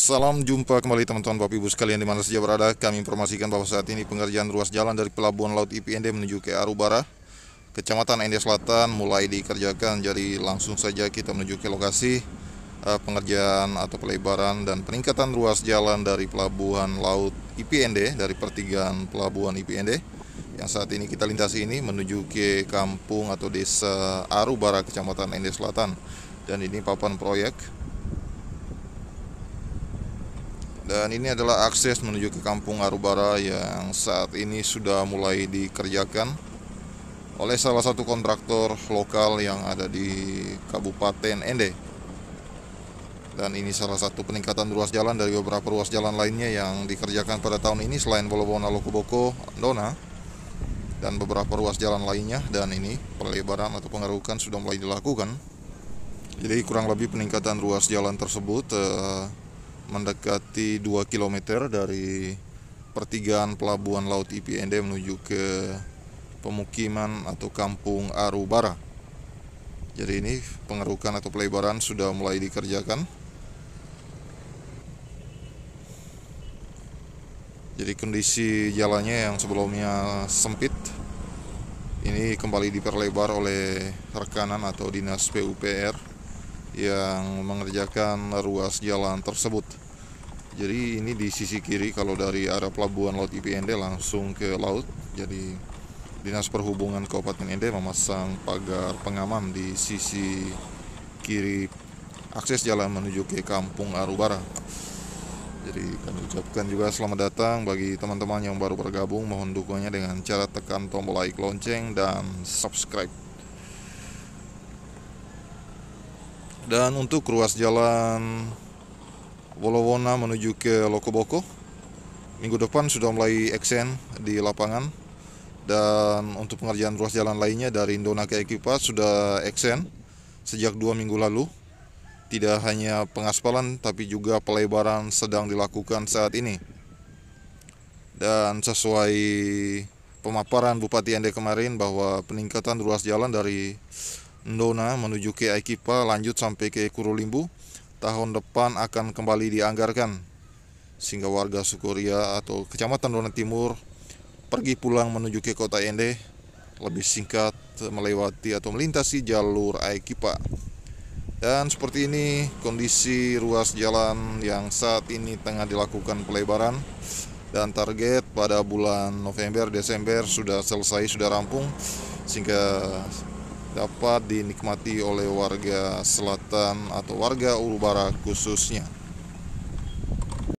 Salam jumpa kembali teman-teman Bapak Ibu sekalian dimana saja berada Kami informasikan bahwa saat ini pengerjaan ruas jalan dari Pelabuhan Laut IPND menuju ke Arubara Kecamatan Ende Selatan mulai dikerjakan Jadi langsung saja kita menuju ke lokasi eh, pengerjaan atau pelebaran dan peningkatan ruas jalan dari Pelabuhan Laut IPND Dari pertigaan Pelabuhan IPND yang saat ini kita lintasi ini menuju ke kampung atau desa Arubara Kecamatan Ende Selatan Dan ini papan proyek dan ini adalah akses menuju ke kampung Arubara yang saat ini sudah mulai dikerjakan oleh salah satu kontraktor lokal yang ada di Kabupaten Ende dan ini salah satu peningkatan ruas jalan dari beberapa ruas jalan lainnya yang dikerjakan pada tahun ini selain Bolobona Lokoboko Dona dan beberapa ruas jalan lainnya dan ini pelebaran atau pengerukan sudah mulai dilakukan jadi kurang lebih peningkatan ruas jalan tersebut eh, mendekati 2 km dari pertigaan pelabuhan laut IPND menuju ke pemukiman atau kampung Arubara. Jadi ini pengerukan atau pelebaran sudah mulai dikerjakan. Jadi kondisi jalannya yang sebelumnya sempit ini kembali diperlebar oleh rekanan atau dinas PUPR yang mengerjakan ruas jalan tersebut jadi ini di sisi kiri kalau dari arah pelabuhan laut IPND langsung ke laut jadi Dinas Perhubungan Kabupaten Ende memasang pagar pengaman di sisi kiri akses jalan menuju ke Kampung Arubara jadi kami ucapkan juga selamat datang bagi teman-teman yang baru bergabung mohon dukungannya dengan cara tekan tombol like lonceng dan subscribe dan untuk ruas jalan Wolowona menuju ke Lokoboko. Minggu depan sudah mulai eksen di lapangan dan untuk pengerjaan ruas jalan lainnya dari Indona ke Ekipa sudah eksen sejak dua minggu lalu. Tidak hanya pengaspalan tapi juga pelebaran sedang dilakukan saat ini. Dan sesuai pemaparan Bupati Ende kemarin bahwa peningkatan ruas jalan dari Ndona menuju ke Aikipa lanjut sampai ke Kurulimbu tahun depan akan kembali dianggarkan sehingga warga Sukuria atau Kecamatan Donat Timur pergi pulang menuju ke kota Ende lebih singkat melewati atau melintasi jalur Aikipa. Dan seperti ini kondisi ruas jalan yang saat ini tengah dilakukan pelebaran dan target pada bulan November Desember sudah selesai sudah rampung sehingga dapat dinikmati oleh warga selatan atau warga Ulubara khususnya.